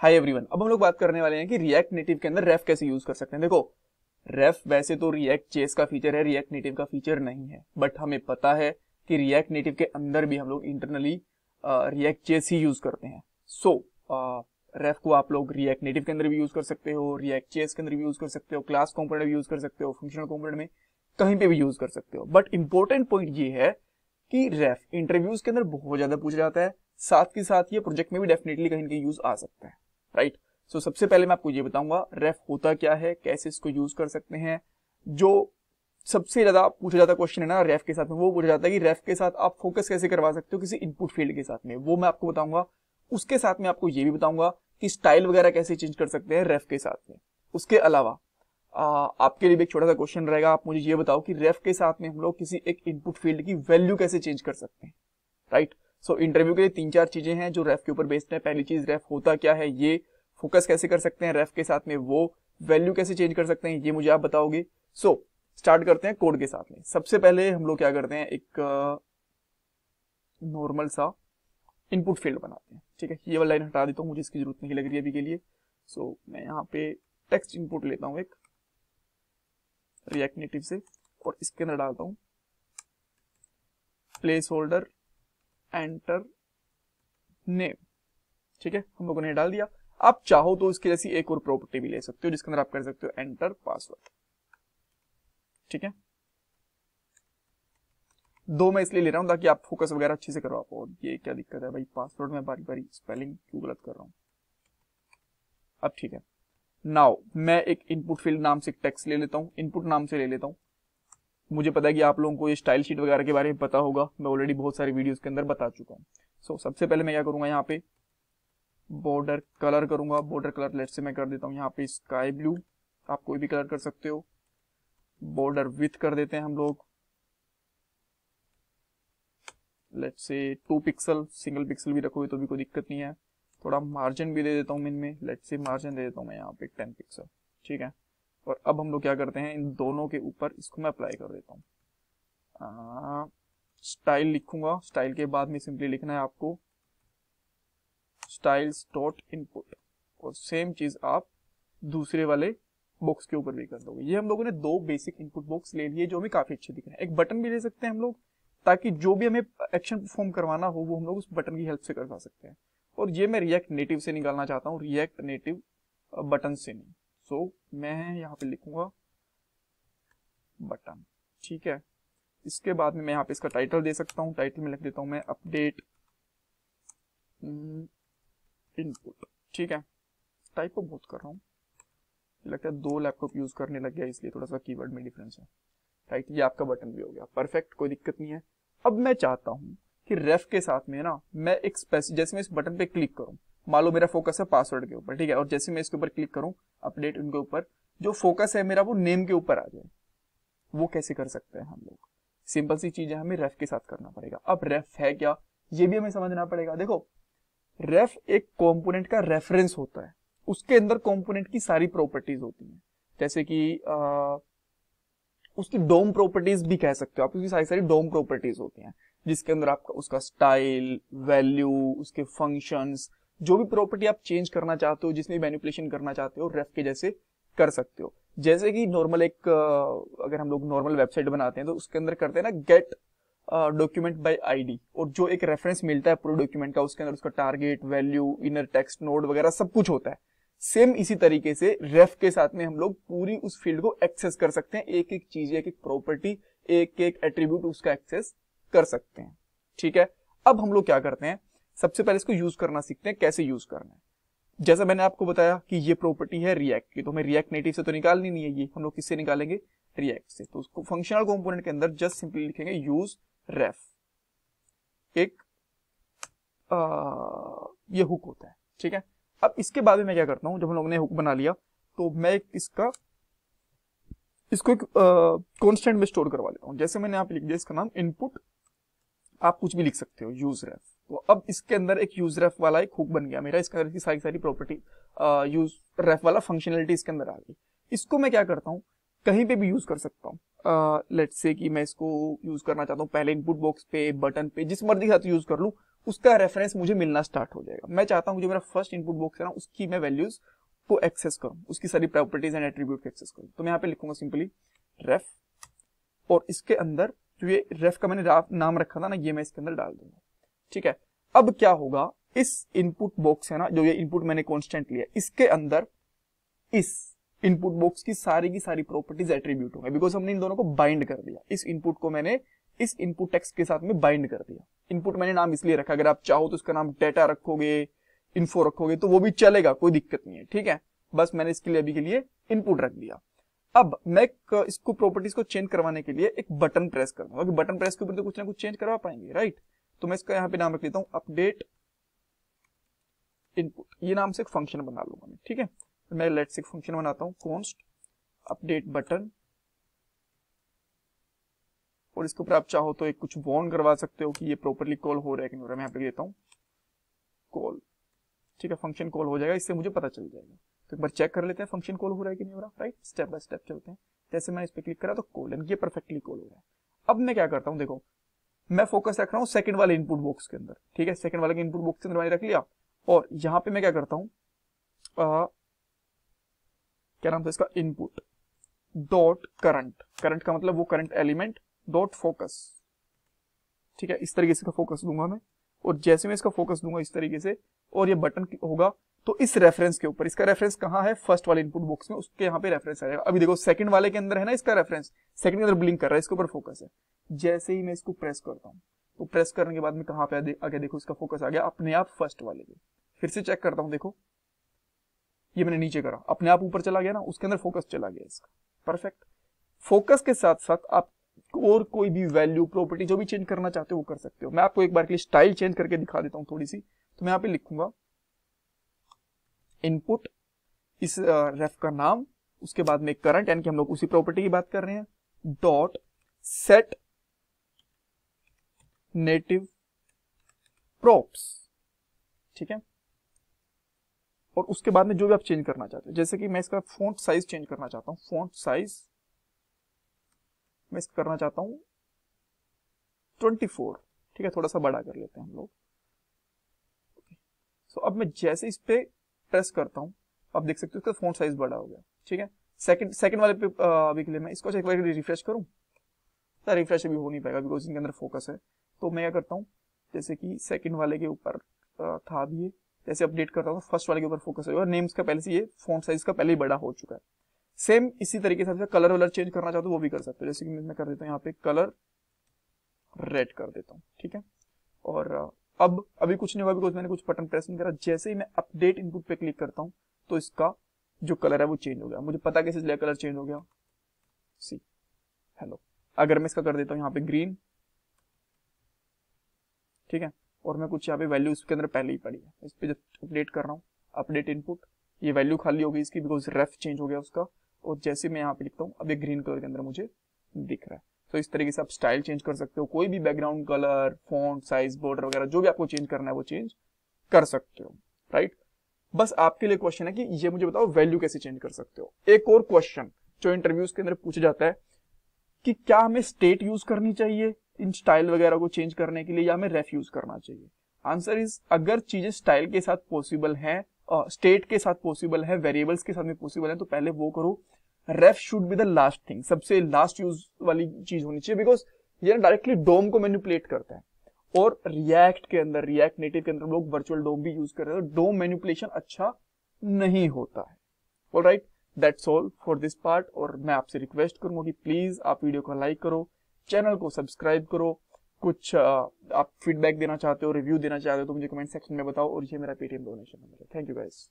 Hi everyone अब हम लोग बात करने वाले हैं कि रिएक्ट नेटिव के अंदर रेफ कैसे यूज कर सकते हैं देखो रेफ वैसे तो रिएक्ट चेस का फीचर है रिएक्ट नेटिव का फीचर नहीं है बट हमें पता है कि रिएक्ट नेटिव के अंदर भी हम लोग इंटरनली रिएक्ट चेस ही यूज करते हैं सो so, रेफ uh, को आप लोग रिएक्ट नेटिव के अंदर भी यूज कर सकते हो रिएक्ट चेस के अंदर भी यूज कर सकते हो क्लास कॉम्पोनेट भी यूज कर सकते हो फंक्शनल कॉम्पोनेट में कहीं पे भी यूज कर सकते हो बट इंपॉर्टेंट पॉइंट ये है कि रेफ इंटरव्यूज के अंदर बहुत ज्यादा पूछा जाता है साथ के साथ ये प्रोजेक्ट में भी डेफिनेटली कहीं ना कहीं यूज आ सकता है राइट right? सो so, सबसे पहले मैं आपको ये बताऊंगा रेफ होता क्या है कैसे इसको यूज कर सकते हैं जो सबसे ज्यादा पूछा जाता क्वेश्चन है ना रेफ के साथ में वो पूछा जाता है कि रेफ के साथ आप फोकस कैसे करवा सकते हो किसी इनपुट फील्ड के साथ में वो मैं आपको बताऊंगा उसके साथ में आपको ये भी बताऊंगा कि स्टाइल वगैरह कैसे चेंज कर सकते हैं रेफ के साथ में उसके अलावा आ, आपके लिए भी एक छोटा सा क्वेश्चन रहेगा आप मुझे ये बताओ कि रेफ के साथ में हम लोग किसी एक इनपुट फील्ड की वैल्यू कैसे चेंज कर सकते हैं right right? So so, interview के लिए तीन चार चीजें हैं जो रेफ के ऊपर बेस्ड है पहली चीज रेफ होता क्या है ये फोकस कैसे कर सकते हैं रेफ के साथ में वो वैल्यू कैसे चेंज कर सकते हैं ये मुझे आप बताओगे सो so, स्टार्ट करते हैं कोड के साथ में सबसे पहले हम लोग क्या करते हैं एक नॉर्मल सा इनपुट फील्ड बनाते हैं ठीक है ये वाला लाइन हटा देता हूँ मुझे इसकी जरूरत नहीं लग रही अभी के लिए सो so, मैं यहाँ पे टेक्स्ट इनपुट लेता हूँ एक रिएक्ट नेटिव से और इसके अंदर डालता हूँ प्लेस होल्डर एंटर नेम ठीक है हम लोगों ने डाल दिया आप चाहो तो इसके जैसी एक और प्रॉपर्टी भी ले सकते हो जिसके अंदर आप कर सकते हो एंटर पासवर्ड ठीक है दो मैं इसलिए ले रहा हूं ताकि आप फोकस वगैरह अच्छे से करवा पाओ ये क्या दिक्कत है भाई पासवर्ड में बारी बारी स्पेलिंग क्यों गलत कर रहा हूं अब ठीक है नाउ मैं एक इनपुट फील्ड नाम से टेक्स्ट ले लेता हूं इनपुट नाम से ले लेता हूं मुझे पता है कि आप लोगों को ये स्टाइल शीट वगैरह के बारे में पता होगा मैं ऑलरेडी बहुत सारी वीडियोस के अंदर बता चुका हूँ सो so, सबसे पहले मैं क्या करूँगा यहाँ पे बॉर्डर कलर करूँगा बॉर्डर कलर लेट से मैं कर देता हूँ यहाँ पे स्काई ब्लू आप कोई भी कलर कर सकते हो बॉर्डर विथ कर देते हैं हम लोग लेट से टू पिक्सल सिंगल पिक्सल भी रखोगे तो भी कोई दिक्कत नहीं है थोड़ा मार्जिन भी दे देता हूँ इनमें लेट से मार्जिन दे देता हूँ मैं यहाँ पे टेन पिक्सल ठीक है और अब हम लोग क्या करते हैं इन दोनों के ऊपर इसको मैं अप्लाई कर देता हूँ स्टाइल लिखूंगा स्टाइल के बाद में सिंपली लिखना है आपको स्टाइल्स डॉट इनपुट और सेम चीज आप दूसरे वाले बॉक्स के ऊपर भी कर दोगे ये हम लोगों ने दो बेसिक इनपुट बॉक्स ले लिए जो हमें काफी अच्छे दिख रहे हैं एक बटन भी ले सकते हैं हम लोग ताकि जो भी हमें एक्शन परफॉर्म करवाना हो वो हम लोग उस बटन की हेल्प से करवा सकते हैं और ये मैं रिएक्ट नेटिव से निकालना चाहता हूँ रिएक्ट नेटिव बटन से नहीं सो so, मैं यहाँ पे लिखूंगा बटन ठीक है इसके बाद में मैं यहाँ पे इसका टाइटल दे सकता हूँ टाइटल में लिख देता हूँ मैं अपडेट इनपुट mm, ठीक है टाइप तो बहुत कर रहा हूँ लगता है दो लैपटॉप यूज करने लग गया इसलिए थोड़ा सा कीवर्ड में डिफरेंस है राइट ये आपका बटन भी हो गया परफेक्ट कोई दिक्कत नहीं है अब मैं चाहता हूँ कि रेफ के साथ में ना मैं एक जैसे मैं इस बटन पे क्लिक करूं मान लो मेरा फोकस है पासवर्ड के ऊपर ठीक है और जैसे मैं इसके ऊपर क्लिक करूँ अपडेट उनके ऊपर जो फोकस है मेरा वो नेम के ऊपर आ जाए वो कैसे कर सकते हैं हम लोग सिंपल सी चीज है हमें रेफ के साथ करना पड़ेगा अब रेफ है क्या ये भी हमें समझना पड़ेगा देखो रेफ एक कॉम्पोनेंट का रेफरेंस होता है उसके अंदर कॉम्पोनेंट की सारी प्रॉपर्टीज होती है जैसे कि आ, उसकी डोम प्रॉपर्टीज भी कह सकते हो आप उसकी सारी सारी डोम प्रॉपर्टीज होती हैं जिसके अंदर आपका उसका स्टाइल वैल्यू उसके फंक्शंस जो भी प्रॉपर्टी आप चेंज करना चाहते हो जिसमें मैनिपुलेशन करना चाहते हो रेफ के जैसे कर सकते हो जैसे कि नॉर्मल एक अगर हम लोग नॉर्मल वेबसाइट बनाते हैं तो उसके अंदर करते हैं ना गेट डॉक्यूमेंट बाय आईडी और जो एक रेफरेंस मिलता है पूरे डॉक्यूमेंट का उसके अंदर उसका target value inner text node वगैरह सब कुछ होता है सेम इसी तरीके से रेफ के साथ में हम लोग पूरी उस फील्ड को एक्सेस कर सकते हैं एक एक चीज एक एक प्रॉपर्टी एक एक एट्रीब्यूट उसका एक्सेस कर सकते हैं ठीक है अब हम लोग क्या करते हैं सबसे पहले इसको यूज करना सीखते हैं कैसे यूज करना है जैसा मैंने आपको बताया कि ये प्रॉपर्टी है रिएक्ट की तो हमें रिएक्ट नेटिव से तो निकालनी नहीं है ये हम लोग किससे निकालेंगे रिएक्ट से तो उसको फंक्शनल कॉम्पोनेंट के अंदर जस्ट सिंपली लिखेंगे यूज रेफ एक आ, ये हुक होता है ठीक है अब इसके बाद में मैं क्या करता हूं जब हम लोगों ने हुक बना लिया तो मैं एक इसका इसको एक कॉन्स्टेंट में स्टोर करवा लेता हूं जैसे मैंने आप लिख दिया इसका नाम इनपुट आप कुछ भी लिख सकते हो यूज रेफ तो अब इसके अंदर एक यूज रेफ वाला एक हुक बन गया मेरा इसके अंदर सारी सारी प्रॉपर्टी यूज रेफ वाला फंक्शनलिटी इसके अंदर आ गई इसको मैं क्या करता हूँ कहीं पे भी यूज कर सकता हूँ लेट से कि मैं इसको यूज करना चाहता हूँ पहले इनपुट बॉक्स पे बटन पे जिस मर्जी के साथ यूज कर लूँ उसका रेफरेंस मुझे मिलना स्टार्ट हो जाएगा मैं चाहता हूँ जो मेरा फर्स्ट इनपुट बॉक्स है ना उसकी मैं वैल्यूज को एक्सेस करूँ उसकी सारी प्रॉपर्टीज एंड एट्रीब्यूट को एक्सेस करूँ तो मैं यहाँ पे लिखूंगा सिंपली रेफ और इसके अंदर जो ये रेफ का मैंने नाम रखा था ना ये मैं इसके अंदर डाल दूंगा ठीक है अब क्या होगा इस इनपुट बॉक्स है ना जो ये इनपुट मैंने कॉन्स्टेंट लिया इसके अंदर इस इनपुट बॉक्स की सारी की सारी प्रॉपर्टीज एट्रीब्यूट होंगे बिकॉज हमने इन दोनों को बाइंड कर दिया इस इनपुट को मैंने इस इनपुट टेक्स्ट के साथ में बाइंड कर दिया इनपुट मैंने नाम इसलिए रखा अगर आप चाहो तो इसका नाम डेटा रखोगे इन्फो रखोगे तो वो भी चलेगा कोई दिक्कत नहीं है ठीक है बस मैंने इसके लिए अभी के लिए इनपुट रख दिया अब मैं इसको प्रॉपर्टीज को चेंज करवाने के लिए एक बटन प्रेस कर दूंगा बटन प्रेस के ऊपर तो कुछ ना कुछ चेंज करवा पाएंगे राइट तो मैं इसका यहाँ पे नाम रख लेता हूँ अपडेट इनपुट ये नाम से एक फंक्शन बना लूंगा मैं ठीक है तो मैं लेट से फंक्शन बनाता हूँ कॉन्स्ट अपडेट बटन और इसके ऊपर आप चाहो तो एक कुछ वॉर्न करवा सकते हो कि ये प्रॉपरली कॉल हो रहा है कि नहीं हो रहा है मैं यहाँ पे देता हूँ कॉल ठीक है फंक्शन कॉल हो जाएगा इससे मुझे पता चल जाएगा तो एक बार चेक कर लेते हैं फंक्शन कॉल हो रहा है कि नहीं हो रहा राइट स्टेप बाय स्टेप चलते हैं जैसे तो मैंने इस पर क्लिक करा तो कोलन ये परफेक्टली कॉल हो रहा है अब मैं क्या करता हूँ देखो मैं फोकस रख रहा हूँ सेकंड वाले इनपुट बॉक्स के अंदर ठीक है सेकंड वाले के इनपुट बॉक्स के अंदर मैंने रख लिया और यहाँ पे मैं क्या करता हूँ क्या नाम था इसका इनपुट डॉट करंट करंट का मतलब वो करंट एलिमेंट डॉट फोकस ठीक है इस तरीके से फोकस दूंगा मैं और जैसे मैं इसका फोकस दूंगा इस तरीके से और ये बटन होगा तो इस रेफरेंस के ऊपर इसका रेफरेंस कहां है फर्स्ट वाले इनपुट बॉक्स में उसके यहाँ पे रेफरेंस आएगा अभी देखो सेकंड वाले के अंदर है ना इसका रेफरेंस सेकंड के अंदर ब्लिंक कर रहा है इसके ऊपर फोकस है जैसे ही मैं इसको प्रेस करता हूँ तो प्रेस करने के बाद में कहां पे आगे देखो इसका फोकस आ गया अपने आप फर्स्ट वाले पे फिर से चेक करता हूँ देखो ये मैंने नीचे करा अपने आप ऊपर चला गया ना उसके अंदर फोकस चला गया इसका परफेक्ट फोकस के साथ साथ आप और कोई भी वैल्यू प्रॉपर्टी जो भी चेंज करना चाहते हो वो कर सकते हो मैं आपको एक बार के लिए स्टाइल चेंज करके दिखा देता हूँ थोड़ी सी तो मैं यहाँ पे लिखूंगा इनपुट इस रेफ का नाम उसके बाद में करंट यानी कि हम लोग उसी प्रॉपर्टी की बात कर रहे हैं डॉट सेट नेटिव प्रॉप्स ठीक है और उसके बाद में जो भी आप चेंज करना चाहते हैं जैसे कि मैं इसका फॉन्ट साइज चेंज करना चाहता हूं फॉन्ट साइज मैं इसका करना चाहता हूं 24 ठीक है थोड़ा सा बड़ा कर लेते हैं हम लोग सो अब मैं जैसे इस पे प्रेस करता हूँ आप देख सकते हो इसका फोन साइज बड़ा हो गया ठीक है सेकंड सेकंड वाले पे अभी के लिए मैं इसको एक बार रिफ्रेश करूँ तो रिफ्रेश अभी हो नहीं पाएगा बिकॉज इनके अंदर फोकस है तो मैं क्या करता हूँ जैसे कि सेकंड वाले के ऊपर था अभी जैसे अपडेट करता हूँ फर्स्ट वाले के ऊपर फोकस होगा नेम्स का पहले से ये फोन साइज का पहले ही बड़ा हो चुका है सेम इसी तरीके से कलर वलर चेंज करना चाहते हो तो वो भी कर सकते हो जैसे कि मैं कर देता हूँ यहाँ पे कलर रेड कर देता हूँ ठीक है और अब अभी कुछ नहीं हुआ बिकॉज मैंने कुछ बटन प्रेस नहीं करा जैसे ही मैं अपडेट इनपुट पे क्लिक करता हूँ तो इसका जो कलर है वो चेंज हो गया मुझे पता कैसे इसलिए कलर चेंज हो गया सी हेलो अगर मैं इसका कर देता हूँ यहाँ पे ग्रीन ठीक है और मैं कुछ यहाँ पे वैल्यू इसके अंदर पहले ही पड़ी है इस पर जब अपडेट कर रहा हूँ अपडेट इनपुट ये वैल्यू खाली हो गई इसकी बिकॉज रेफ चेंज हो गया उसका और जैसे मैं यहाँ पे लिखता हूँ अब ये ग्रीन कलर के अंदर मुझे दिख रहा है तो इस तरीके से आप स्टाइल चेंज कर सकते हो कोई भी background colour font size border वगैरह जो भी आपको चेंज करना है वो चेंज कर सकते हो राइट बस आपके लिए क्वेश्चन है कि ये मुझे बताओ वैल्यू कैसे चेंज कर सकते हो एक और क्वेश्चन जो इंटरव्यूज के अंदर पूछा जाता है कि क्या हमें स्टेट यूज करनी चाहिए इन स्टाइल वगैरह को चेंज करने के लिए या हमें रेफ यूज करना चाहिए आंसर इज अगर चीजें स्टाइल के साथ पॉसिबल है स्टेट के साथ पॉसिबल है वेरिएबल्स के साथ में पॉसिबल है तो पहले वो करो ref should be the last thing सबसे लास्ट यूज वाली चीज होनी चाहिए बिकॉज ये ना डायरेक्टली डोम को मैनिपुलेट करता है और रिएक्ट के अंदर रिएक्ट नेटिव के अंदर लोग वर्चुअल डोम भी यूज कर रहे हैं डोम तो मैनिपुलेशन अच्छा नहीं होता है all right that's all for this part और मैं आपसे रिक्वेस्ट करूंगा कि प्लीज आप वीडियो को लाइक करो चैनल को सब्सक्राइब करो कुछ आप फीडबैक देना चाहते हो रिव्यू देना चाहते हो तो मुझे कमेंट सेक्शन में बताओ और ये मेरा पेटीएम डोनेशन नंबर है थैंक यू गाइस